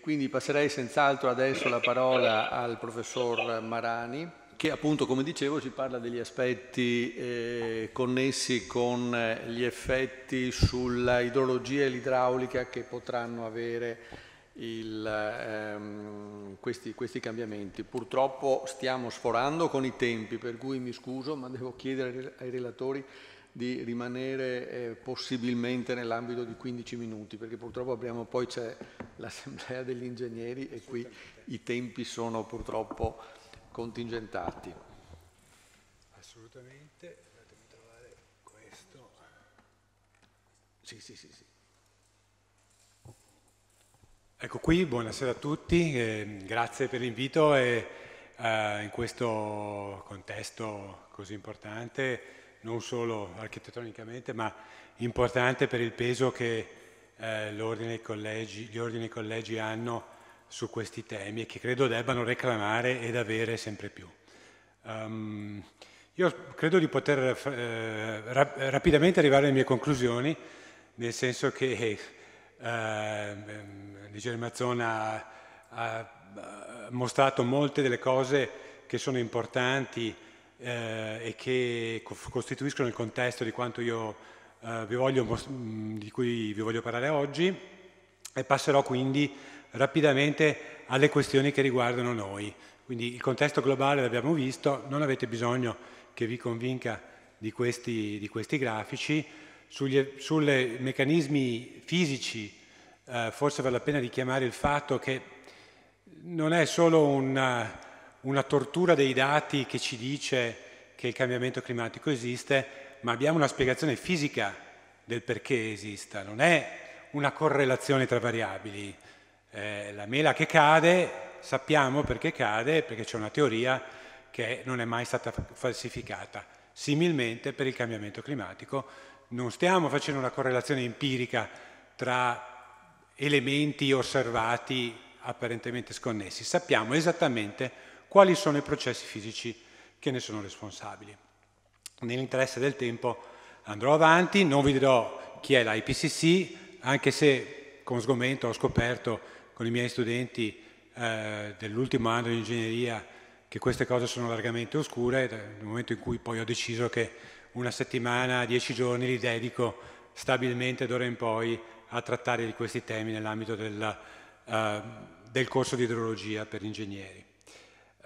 quindi passerei senz'altro adesso la parola al professor Marani che appunto come dicevo ci parla degli aspetti eh, connessi con eh, gli effetti sulla idrologia e l'idraulica che potranno avere il, ehm, questi, questi, cambiamenti. Purtroppo stiamo sforando con i tempi, per cui mi scuso, ma devo chiedere ai relatori di rimanere eh, possibilmente nell'ambito di 15 minuti, perché purtroppo abbiamo, poi c'è l'assemblea degli ingegneri e qui i tempi sono purtroppo contingentati. Assolutamente, fatemi trovare questo. Sì, sì, sì, sì. Ecco qui, buonasera a tutti, eh, grazie per l'invito e eh, in questo contesto così importante non solo architettonicamente, ma importante per il peso che eh, ordine collegi, gli ordini e collegi hanno su questi temi e che credo debbano reclamare ed avere sempre più. Um, io credo di poter eh, rap rapidamente arrivare alle mie conclusioni, nel senso che eh, ehm, Ligere Mazzona ha, ha mostrato molte delle cose che sono importanti eh, e che costituiscono il contesto di quanto io eh, vi voglio, di cui vi voglio parlare oggi e passerò quindi rapidamente alle questioni che riguardano noi. Quindi il contesto globale l'abbiamo visto, non avete bisogno che vi convinca di questi, di questi grafici, sugli sulle meccanismi fisici eh, forse vale la pena richiamare il fatto che non è solo un una tortura dei dati che ci dice che il cambiamento climatico esiste, ma abbiamo una spiegazione fisica del perché esista, non è una correlazione tra variabili. Eh, la mela che cade, sappiamo perché cade, perché c'è una teoria che non è mai stata falsificata. Similmente per il cambiamento climatico non stiamo facendo una correlazione empirica tra elementi osservati apparentemente sconnessi, sappiamo esattamente quali sono i processi fisici che ne sono responsabili. Nell'interesse del tempo andrò avanti, non vi dirò chi è l'IPCC, anche se con sgomento ho scoperto con i miei studenti eh, dell'ultimo anno di ingegneria che queste cose sono largamente oscure, nel momento in cui poi ho deciso che una settimana, dieci giorni li dedico stabilmente d'ora in poi a trattare di questi temi nell'ambito del, eh, del corso di idrologia per ingegneri.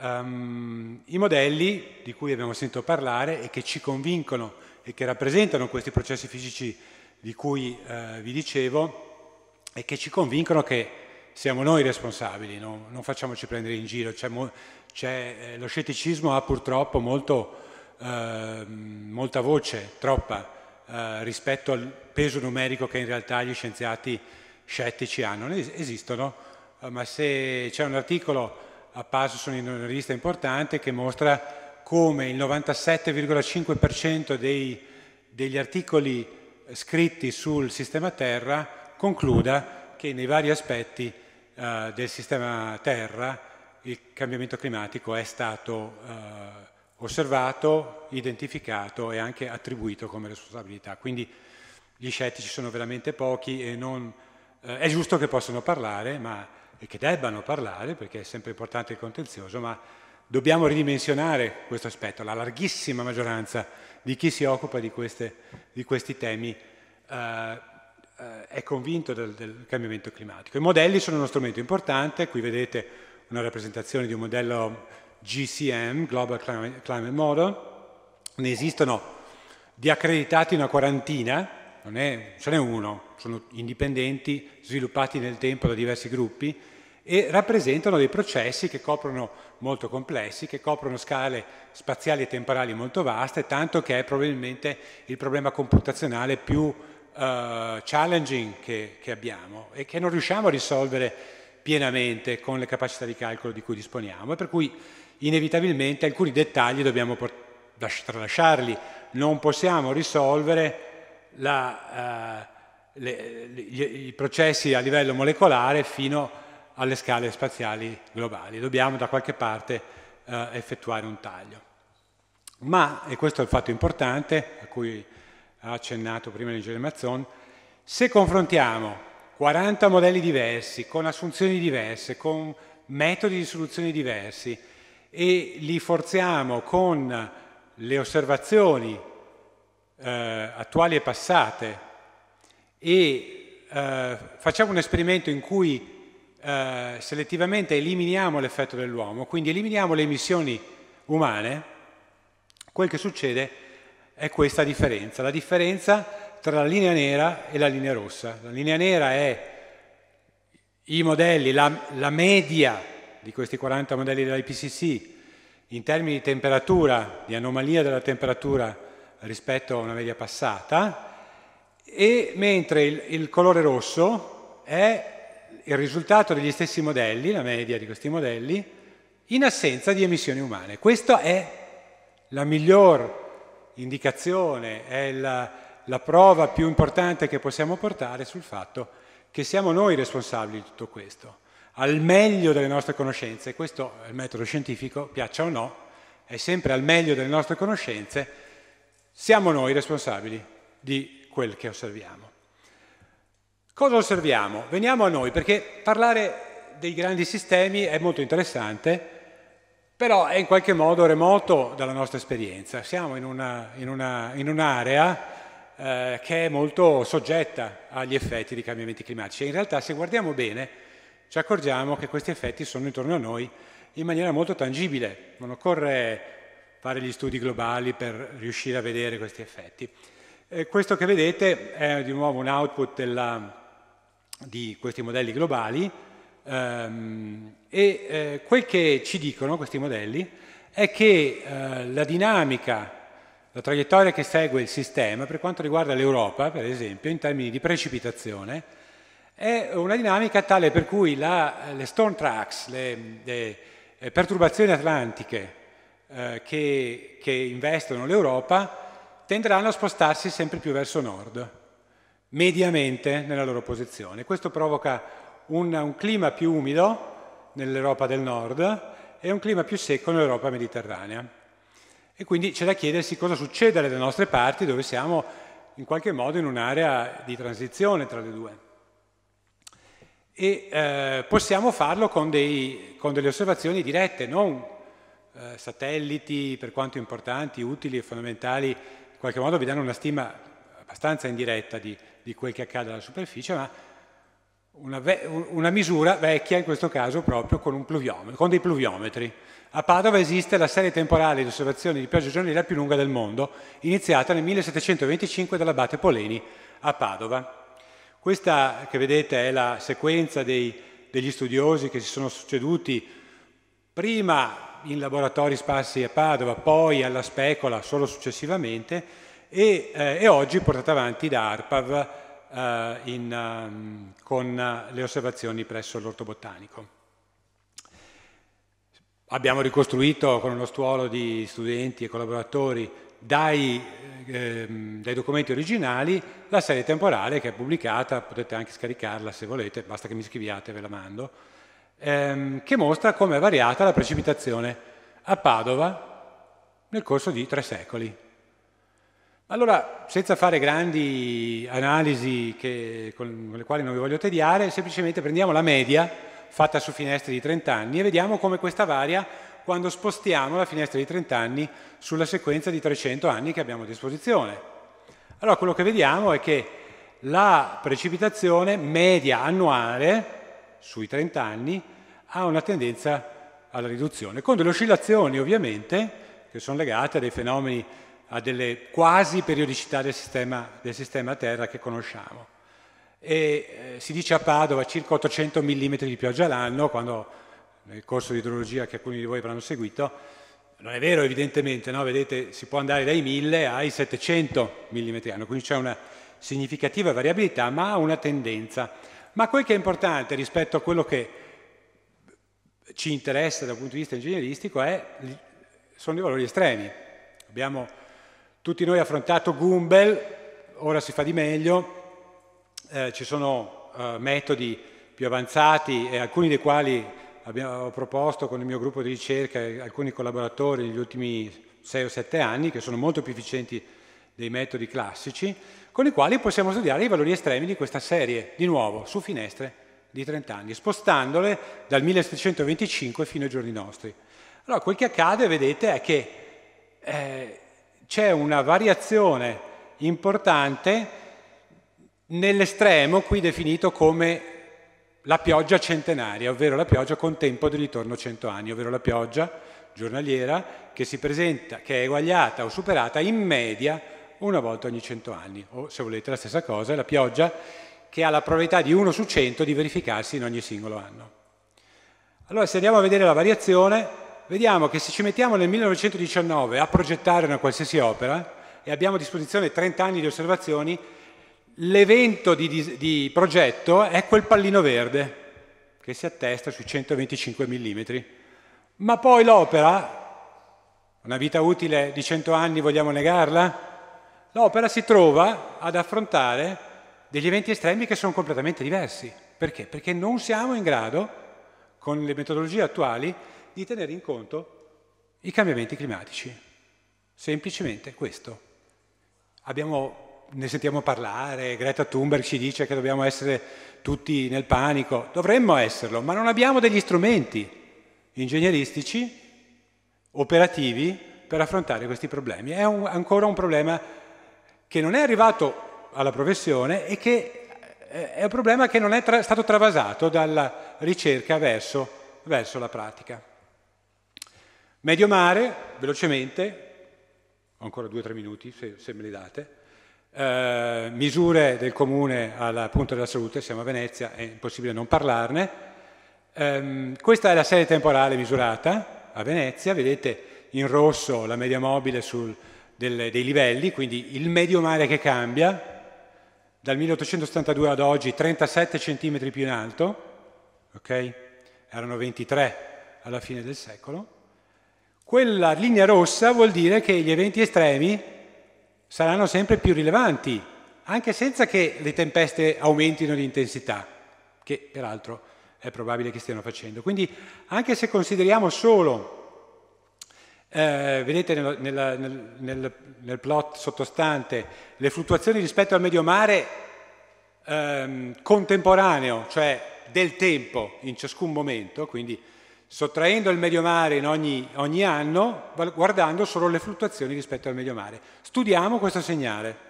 Um, I modelli di cui abbiamo sentito parlare e che ci convincono e che rappresentano questi processi fisici di cui eh, vi dicevo e che ci convincono che siamo noi responsabili, no? non facciamoci prendere in giro. C'è mo- c'è, eh, lo scetticismo ha purtroppo molto, eh, molta voce, troppa, eh, rispetto al peso numerico che in realtà gli scienziati scettici hanno. Esistono, eh, ma se c'è un articolo apparso su una rivista importante che mostra come il 97,5% dei, degli articoli eh, scritti sul sistema Terra concluda che nei vari aspetti eh, del sistema Terra il cambiamento climatico è stato eh, osservato, identificato e anche attribuito come responsabilità. Quindi gli scettici sono veramente pochi e non, eh, è giusto che possano parlare, ma e che debbano parlare, perché è sempre importante il contenzioso, ma dobbiamo ridimensionare questo aspetto. La larghissima maggioranza di chi si occupa di, queste, di questi temi eh, eh è convinto del, del, cambiamento climatico. I modelli sono uno strumento importante, qui vedete una rappresentazione di un modello GCM, Global Climate, Climate Model, ne esistono di accreditati una quarantina, non è, ce n'è uno, sono indipendenti, sviluppati nel tempo da diversi gruppi e rappresentano dei processi che coprono molto complessi, che coprono scale spaziali e temporali molto vaste, tanto che è probabilmente il problema computazionale più uh, challenging che, che abbiamo e che non riusciamo a risolvere pienamente con le capacità di calcolo di cui disponiamo e per cui inevitabilmente alcuni dettagli dobbiamo tralasciarli, non possiamo risolvere la, eh, le, i processi a livello molecolare fino alle scale spaziali globali. Dobbiamo da qualche parte eh, effettuare un taglio. Ma, e questo è il fatto importante, a cui ha accennato prima l'ingegnere Mazzon, se confrontiamo 40 modelli diversi, con assunzioni diverse, con metodi di soluzione diversi e li forziamo con le osservazioni eh, attuali e passate e eh, facciamo un esperimento in cui eh, selettivamente eliminiamo l'effetto dell'uomo, quindi eliminiamo le emissioni umane, quel che succede è questa differenza, la differenza tra la linea nera e la linea rossa. La linea nera è i modelli, la, la media di questi 40 modelli dell'IPCC in termini di temperatura, di anomalia della temperatura rispetto a una media passata, e mentre il, il colore rosso è il risultato degli stessi modelli, la media di questi modelli, in assenza di emissioni umane. Questa è la miglior indicazione, è la, la prova più importante che possiamo portare sul fatto che siamo noi responsabili di tutto questo, al meglio delle nostre conoscenze, questo è il metodo scientifico, piaccia o no, è sempre al meglio delle nostre conoscenze siamo noi responsabili di quel che osserviamo. Cosa osserviamo? Veniamo a noi, perché parlare dei grandi sistemi è molto interessante, però è in qualche modo remoto dalla nostra esperienza. Siamo in, una, in, una, in un'area eh, che è molto soggetta agli effetti dei cambiamenti climatici. in realtà, se guardiamo bene, ci accorgiamo che questi effetti sono intorno a noi in maniera molto tangibile. Non occorre fare gli studi globali per riuscire a vedere questi effetti. E questo che vedete è di nuovo un output della, di questi modelli globali ehm, e eh, quel che ci dicono questi modelli è che eh, la dinamica, la traiettoria che segue il sistema per quanto riguarda l'Europa, per esempio, in termini di precipitazione, è una dinamica tale per cui la, le storm tracks, le, le perturbazioni atlantiche eh, che, che investono l'Europa tenderanno a spostarsi sempre più verso nord, mediamente nella loro posizione. Questo provoca un, un clima più umido nell'Europa del nord e un clima più secco nell'Europa mediterranea. E quindi c'è da chiedersi cosa succede alle nostre parti dove siamo in qualche modo in un'area di transizione tra le due. E eh, possiamo farlo con, dei, con delle osservazioni dirette, non eh, satelliti, per quanto importanti, utili e fondamentali, in qualche modo vi danno una stima abbastanza indiretta di, di quel che accade alla superficie, ma una, ve- una, misura vecchia in questo caso proprio con, con, dei pluviometri. A Padova esiste la serie temporale di osservazioni di pioggia giornaliera più lunga del mondo, iniziata nel 1725 dall'abate Poleni a Padova. Questa che vedete è la sequenza dei, degli studiosi che si sono succeduti prima in laboratori sparsi a Padova, poi alla Specola solo successivamente e, eh, e oggi portata avanti da ARPAV eh, in, um, con eh, le osservazioni presso l'orto botanico. Abbiamo ricostruito con uno stuolo di studenti e collaboratori dai, ehm, dai, documenti originali la serie temporale che è pubblicata, potete anche scaricarla se volete, basta che mi scriviate, ve la mando ehm, che mostra come è variata la precipitazione a Padova nel corso di tre secoli. Allora, senza fare grandi analisi che, con le quali non vi voglio tediare, semplicemente prendiamo la media fatta su finestre di 30 anni e vediamo come questa varia quando spostiamo la finestra di 30 anni sulla sequenza di 300 anni che abbiamo a disposizione. Allora, quello che vediamo è che la precipitazione media annuale sui 30 anni ha una tendenza alla riduzione, con delle oscillazioni ovviamente che sono legate a dei fenomeni, a delle quasi periodicità del sistema, del sistema Terra che conosciamo. E, eh, si dice a Padova circa 800 mm di pioggia all'anno, quando nel corso di idrologia che alcuni di voi avranno seguito, non è vero evidentemente, no? vedete si può andare dai 1000 ai 700 mm all'anno, quindi c'è una significativa variabilità ma ha una tendenza. Ma quel che è importante rispetto a quello che ci interessa dal punto di vista ingegneristico è, sono i valori estremi. Abbiamo tutti noi affrontato Gumbel, ora si fa di meglio, eh, ci sono eh, metodi più avanzati e alcuni dei quali abbiamo, ho proposto con il mio gruppo di ricerca e alcuni collaboratori negli ultimi 6 o 7 anni che sono molto più efficienti dei metodi classici, con i quali possiamo studiare i valori estremi di questa serie, di nuovo, su finestre di 30 anni, spostandole dal 1725 fino ai giorni nostri. Allora, quel che accade, vedete, è che eh, c'è una variazione importante nell'estremo qui definito come la pioggia centenaria, ovvero la pioggia con tempo di ritorno 100 anni, ovvero la pioggia giornaliera che si presenta, che è eguagliata o superata in media una volta ogni 100 anni, o se volete la stessa cosa, è la pioggia che ha la probabilità di 1 su 100 di verificarsi in ogni singolo anno. Allora se andiamo a vedere la variazione, vediamo che se ci mettiamo nel 1919 a progettare una qualsiasi opera e abbiamo a disposizione 30 anni di osservazioni, l'evento di, di, di progetto è quel pallino verde che si attesta sui 125 mm. Ma poi l'opera, una vita utile di 100 anni vogliamo negarla? l'opera si trova ad affrontare degli eventi estremi che sono completamente diversi. Perché? Perché non siamo in grado, con le metodologie attuali, di tenere in conto i cambiamenti climatici. Semplicemente questo. Abbiamo, ne sentiamo parlare, Greta Thunberg ci dice che dobbiamo essere tutti nel panico, dovremmo esserlo, ma non abbiamo degli strumenti ingegneristici operativi per affrontare questi problemi. È un, ancora un problema che non è arrivato alla professione e che eh, è un problema che non è tra- stato travasato dalla ricerca verso, verso la pratica. Medio mare, velocemente, ho ancora due o tre minuti se, se me li date, eh, misure del comune alla punto della salute, siamo a Venezia, è impossibile non parlarne. Eh, questa è la serie temporale misurata a Venezia, vedete in rosso la media mobile sul, del, dei livelli, quindi il medio mare che cambia, dal 1872 ad oggi 37 cm più in alto, okay? erano 23 alla fine del secolo, quella linea rossa vuol dire che gli eventi estremi saranno sempre più rilevanti, anche senza che le tempeste aumentino di intensità, che peraltro è probabile che stiano facendo. Quindi anche se consideriamo solo eh, vedete nel, nel, nel, nel, plot sottostante le fluttuazioni rispetto al medio mare ehm, contemporaneo, cioè del tempo in ciascun momento, quindi sottraendo il medio mare in ogni, ogni, anno, guardando solo le fluttuazioni rispetto al medio mare. Studiamo questo segnale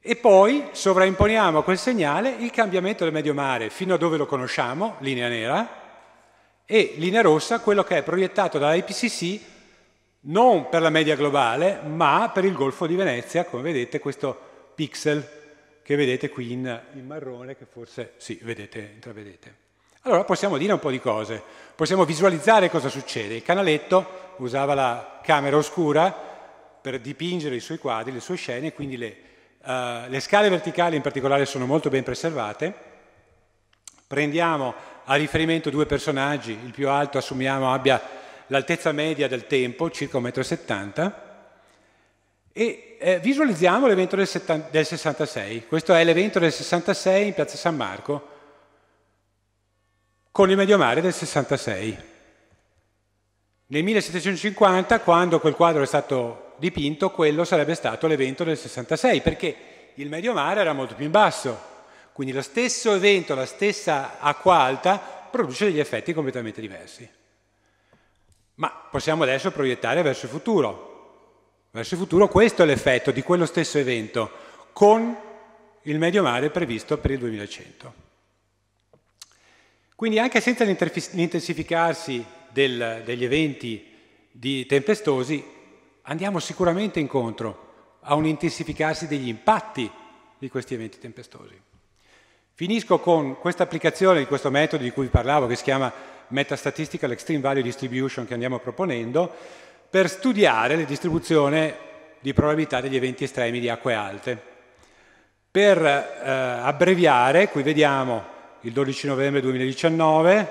e poi sovraimponiamo a quel segnale il cambiamento del medio mare fino a dove lo conosciamo, linea nera, e linea rossa quello che è proiettato dall'IPCC non per la media globale ma per il Golfo di Venezia, come vedete questo pixel che vedete qui in, in marrone, che forse sì, vedete, intravedete. Allora possiamo dire un po' di cose, possiamo visualizzare cosa succede. Il canaletto usava la camera oscura per dipingere i suoi quadri, le sue scene, quindi le, uh, le scale verticali in particolare sono molto ben preservate. Prendiamo a riferimento due personaggi, il più alto assumiamo abbia l'altezza media del tempo, circa 1,70 m, e eh, visualizziamo l'evento del, del 66. Questo è l'evento del 66 in piazza San Marco, con il medio mare del 66. Nel 1750, quando quel quadro è stato dipinto, quello sarebbe stato l'evento del 66, perché il medio mare era molto più in basso. Quindi lo stesso evento, la stessa acqua alta, produce degli effetti completamente diversi. Ma possiamo adesso proiettare verso il futuro. Verso il futuro questo è l'effetto di quello stesso evento, con il medio mare previsto per il 2100. Quindi anche senza l'intensificarsi del, degli eventi di tempestosi, andiamo sicuramente incontro a un intensificarsi degli impatti di questi eventi tempestosi. Finisco con questa applicazione di questo metodo di cui vi parlavo, che si chiama Metastatistical Extreme Value Distribution, che andiamo proponendo, per studiare la distribuzione di probabilità degli eventi estremi di acque alte. Per eh, abbreviare, qui vediamo il 12 novembre 2019,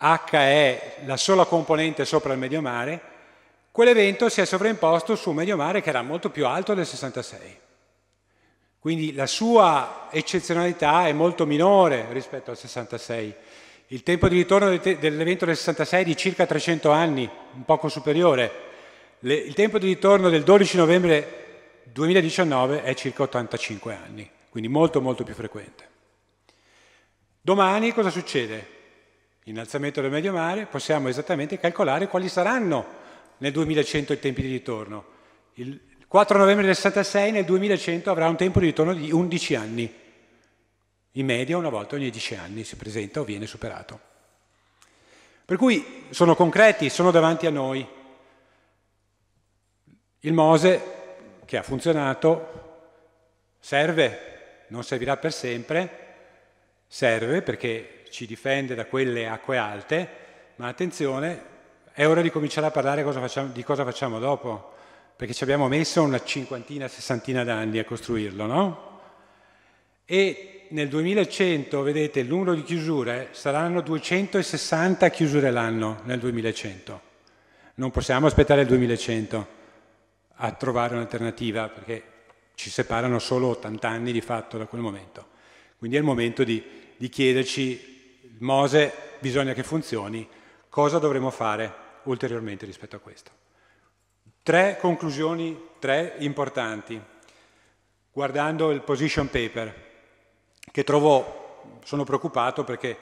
H è la sola componente sopra il medio mare, quell'evento si è sovraimposto su un medio mare che era molto più alto del 66. Quindi la sua eccezionalità è molto minore rispetto al 66. Il tempo di ritorno dell'evento del 66 è di circa 300 anni, un poco superiore. il tempo di ritorno del 12 novembre 2019 è circa 85 anni, quindi molto molto più frequente. Domani cosa succede? Innalzamento del medio mare, possiamo esattamente calcolare quali saranno nel 2100 i tempi di ritorno. Il 4 novembre del 66 nel 2100 avrà un tempo di ritorno di 11 anni. In media una volta ogni 10 anni si presenta o viene superato. Per cui sono concreti, sono davanti a noi. Il Mose, che ha funzionato, serve, non servirà per sempre, serve perché ci difende da quelle acque alte, ma attenzione, è ora di cominciare a parlare cosa facciamo, di cosa facciamo dopo perché ci abbiamo messo una cinquantina, sessantina d'anni a costruirlo, no? E nel 2100, vedete, il numero di chiusure eh, saranno 260 chiusure l'anno nel 2100. Non possiamo aspettare il 2100 a trovare un'alternativa, perché ci separano solo 80 anni di fatto da quel momento. Quindi è il momento di, di chiederci, Mose, bisogna che funzioni, cosa dovremo fare ulteriormente rispetto a questo. Tre conclusioni, tre importanti, guardando il position paper, che trovo, sono preoccupato perché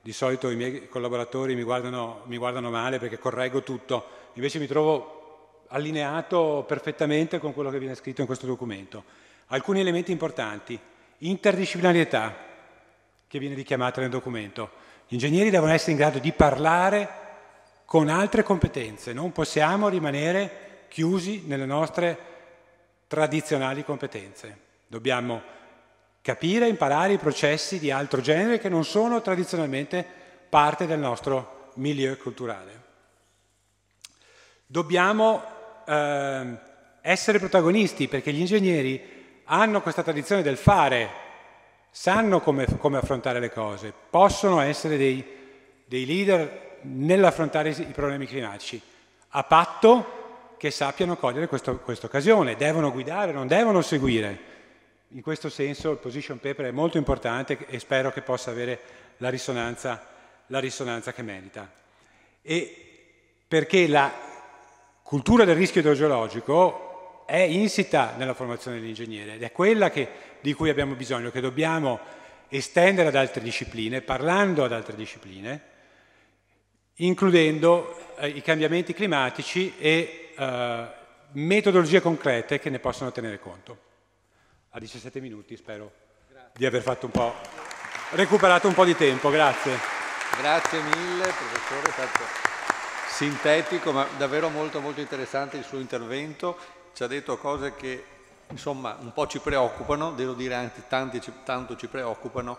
di solito i miei collaboratori mi guardano, mi guardano male perché correggo tutto, invece mi trovo allineato perfettamente con quello che viene scritto in questo documento. Alcuni elementi importanti, interdisciplinarietà, che viene richiamata nel documento. Gli ingegneri devono essere in grado di parlare con altre competenze, non possiamo rimanere chiusi nelle nostre tradizionali competenze. Dobbiamo capire e imparare i processi di altro genere che non sono tradizionalmente parte del nostro milieu culturale. Dobbiamo eh, essere protagonisti perché gli ingegneri hanno questa tradizione del fare, sanno come, come affrontare le cose, possono essere dei, dei leader nell'affrontare i problemi climatici, a patto che sappiano cogliere questa occasione, devono guidare, non devono seguire. In questo senso il position paper è molto importante e spero che possa avere la risonanza, la risonanza che merita. E perché la cultura del rischio idrogeologico è insita nella formazione dell'ingegnere ed è quella che, di cui abbiamo bisogno, che dobbiamo estendere ad altre discipline, parlando ad altre discipline, includendo eh, i cambiamenti climatici e eh, metodologie concrete che ne possano tenere conto. A 17 minuti spero Grazie. di aver fatto un po', recuperato un po' di tempo. Grazie. Grazie mille, professore, è stato sintetico ma davvero molto, molto interessante il suo intervento. Ci ha detto cose che insomma un po' ci preoccupano, devo dire anzi tanti, tanto ci preoccupano,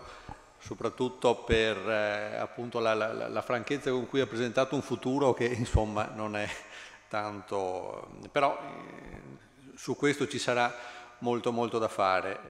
soprattutto per eh, appunto la, la, la franchezza con cui ha presentato un futuro che insomma non è Tanto, però eh, su questo ci sarà molto molto da fare.